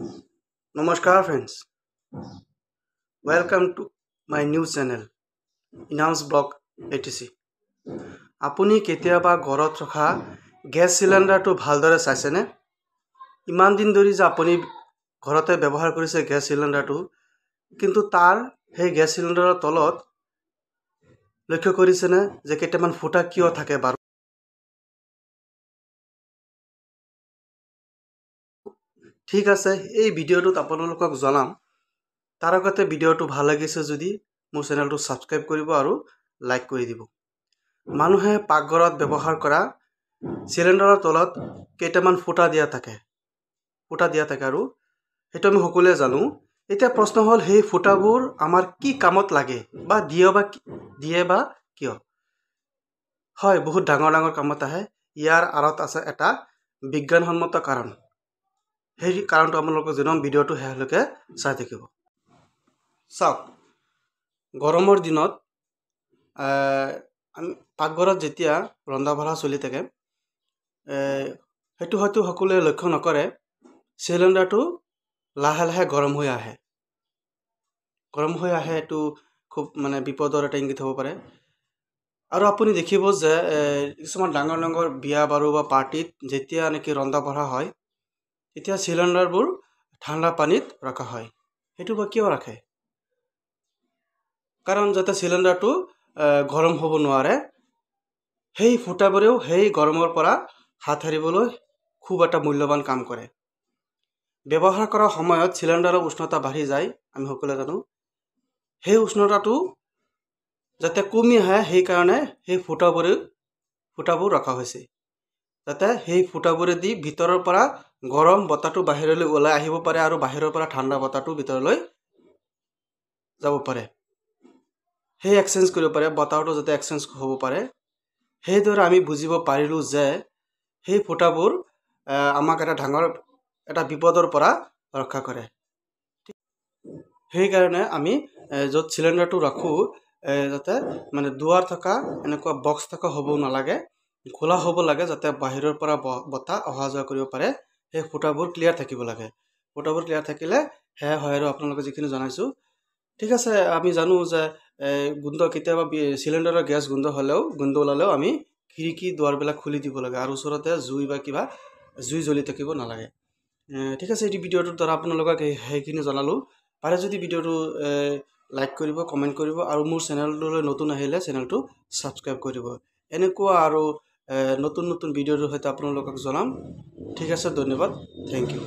नमस्कार friends welcome to my new channel इनाउंस blog etc আপুনি কেতিয়াবা ঘৰত ৰখা গেছ চিলিণ্ডাৰটো ভালদৰে চাইছেনে ইমান দিন ধৰি যে আপুনি ঘৰতে ব্যৱহাৰ কৰিছে গেছ চিলিণ্ডাৰটো কিন্তু তাৰ সেই গেছ চিলিণ্ডাৰৰ তলত লক্ষ্য কৰিছেনে যে কেইটামান ফুটা কিয় থাকে বাৰু ঠিক আছে এই ভিডিঅ'টোত আপোনালোকক জনাম তাৰ আগতে ভিডিঅ'টো ভাল লাগিছে যদি মোৰ চেনেলটো ছাবস্ক্ৰাইব কৰিব আৰু লাইক কৰি দিব মানুহে পাকঘৰত ব্যৱহাৰ কৰা চিলিণ্ডাৰৰ তলত কেইটামান ফুটা দিয়া থাকে ফুটা দিয়া থাকে আৰু সেইটো আমি সকলোৱে জানো এতিয়া প্ৰশ্ন হ'ল সেই ফুটাবোৰ আমাৰ কি কামত লাগে বা দিয়ে বা দিয়ে বা কিয় হয় বহুত ডাঙৰ ডাঙৰ কামত আহে ইয়াৰ আঁৰত আছে এটা বিজ্ঞানসন্মত কাৰণ সেই কাৰণটো আপোনালোকক জনাম ভিডিঅ'টো শেষলৈকে চাই থাকিব চাওক গৰমৰ দিনত আমি পাকঘৰত যেতিয়া ৰন্ধা বঢ়া চলি থাকে সেইটো হয়তো সকলোৱে লক্ষ্য নকৰে চিলিণ্ডাৰটো লাহে লাহে গৰম হৈ আহে গৰম হৈ আহে এইটো খুব মানে বিপদৰ এটা ইংগিত হ'ব পাৰে আৰু আপুনি দেখিব যে কিছুমান ডাঙৰ ডাঙৰ বিয়া বাৰু বা পাৰ্টিত যেতিয়া নেকি ৰন্ধা বঢ়া হয় এতিয়া চিলিণ্ডাৰবোৰ ঠাণ্ডা পানীত ৰখা হয় সেইটো বা কিয় ৰাখে কাৰণ যাতে চিলিণ্ডাৰটো গৰম হ'ব নোৱাৰে সেই ফুটাবোৰেও সেই গৰমৰ পৰা হাত সাৰিবলৈ খুব এটা মূল্যৱান কাম কৰে ব্যৱহাৰ কৰাৰ সময়ত চিলিণ্ডাৰৰ উষ্ণতা বাঢ়ি যায় আমি সকলোৱে জানো সেই উষ্ণতাটো যাতে কমি আহে সেইকাৰণে সেই ফুটাবোৰে ফুটাবোৰ ৰখা হৈছে যাতে সেই ফুটাবোৰেদি ভিতৰৰ পৰা গৰম বতাহটো বাহিৰলৈ ওলাই আহিব পাৰে আৰু বাহিৰৰ পৰা ঠাণ্ডা বতাহটো ভিতৰলৈ যাব পাৰে সেই এক্সেঞ্জ কৰিব পাৰে বতাহটো যাতে এক্সেঞ্জ হ'ব পাৰে সেইদৰে আমি বুজিব পাৰিলোঁ যে সেই ফুটাবোৰ আমাক এটা ডাঙৰ এটা বিপদৰ পৰা ৰক্ষা কৰে সেইকাৰণে আমি য'ত চিলিণ্ডাৰটো ৰাখোঁ যাতে মানে দুৱাৰ থকা এনেকুৱা বক্স থকা হ'ব নালাগে খোলা হ'ব লাগে যাতে বাহিৰৰ পৰা ব বতাহ অহা যোৱা কৰিব পাৰে সেই সূতাবোৰ ক্লিয়াৰ থাকিব লাগে সূতাবোৰ ক্লিয়াৰ থাকিলে সেয়া হয় আৰু আপোনালোকে যিখিনি জনাইছোঁ ঠিক আছে আমি জানো যে গোন্ধ কেতিয়াবা চিলিণ্ডাৰৰ গেছ গোন্ধ হ'লেও গোন্ধ ওলালেও আমি খিৰিকী দুৱাৰবিলাক খুলি দিব লাগে আৰু ওচৰতে জুই বা কিবা জুই জ্বলি থাকিব নালাগে ঠিক আছে এই ভিডিঅ'টোৰ দ্বাৰা আপোনালোকক সেইখিনি জনালোঁ পাৰে যদি ভিডিঅ'টো লাইক কৰিব কমেণ্ট কৰিব আৰু মোৰ চেনেলটোলৈ নতুন আহিলে চেনেলটো ছাবস্ক্ৰাইব কৰিব এনেকুৱা আৰু নতুন নতুন ভিডিঅ'টোৰ সৈতে আপোনালোকক জনাম ঠিক আছে ধন্যবাদ থেংক ইউ